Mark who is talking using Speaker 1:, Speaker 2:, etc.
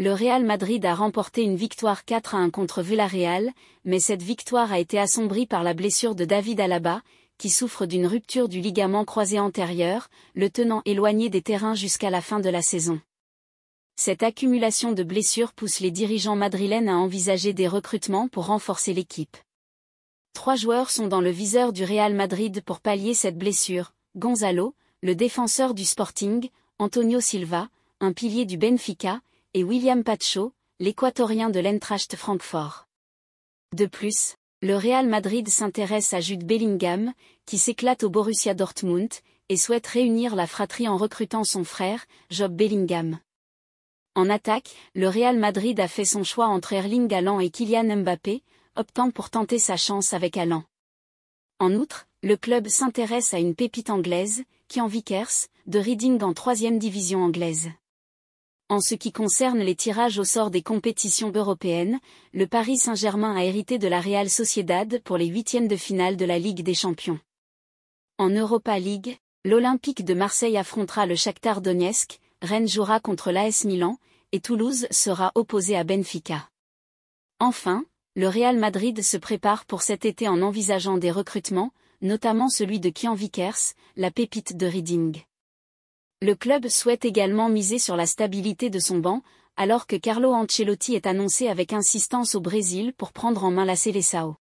Speaker 1: Le Real Madrid a remporté une victoire 4 à 1 contre Villarreal, mais cette victoire a été assombrie par la blessure de David Alaba, qui souffre d'une rupture du ligament croisé antérieur, le tenant éloigné des terrains jusqu'à la fin de la saison. Cette accumulation de blessures pousse les dirigeants madrilènes à envisager des recrutements pour renforcer l'équipe. Trois joueurs sont dans le viseur du Real Madrid pour pallier cette blessure, Gonzalo, le défenseur du Sporting, Antonio Silva, un pilier du Benfica, et William Pacho, l'équatorien de l'Entracht Francfort. De plus, le Real Madrid s'intéresse à Jude Bellingham, qui s'éclate au Borussia Dortmund, et souhaite réunir la fratrie en recrutant son frère, Job Bellingham. En attaque, le Real Madrid a fait son choix entre Erling Haaland et Kylian Mbappé, optant pour tenter sa chance avec Haaland. En outre, le club s'intéresse à une pépite anglaise, qui en Vickers, de Reading en troisième division anglaise. En ce qui concerne les tirages au sort des compétitions européennes, le Paris Saint-Germain a hérité de la Real Sociedad pour les huitièmes de finale de la Ligue des Champions. En Europa League, l'Olympique de Marseille affrontera le Shakhtar Donetsk, Rennes jouera contre l'AS Milan, et Toulouse sera opposé à Benfica. Enfin, le Real Madrid se prépare pour cet été en envisageant des recrutements, notamment celui de Kian Vickers, la pépite de Reading. Le club souhaite également miser sur la stabilité de son banc, alors que Carlo Ancelotti est annoncé avec insistance au Brésil pour prendre en main la Seleção.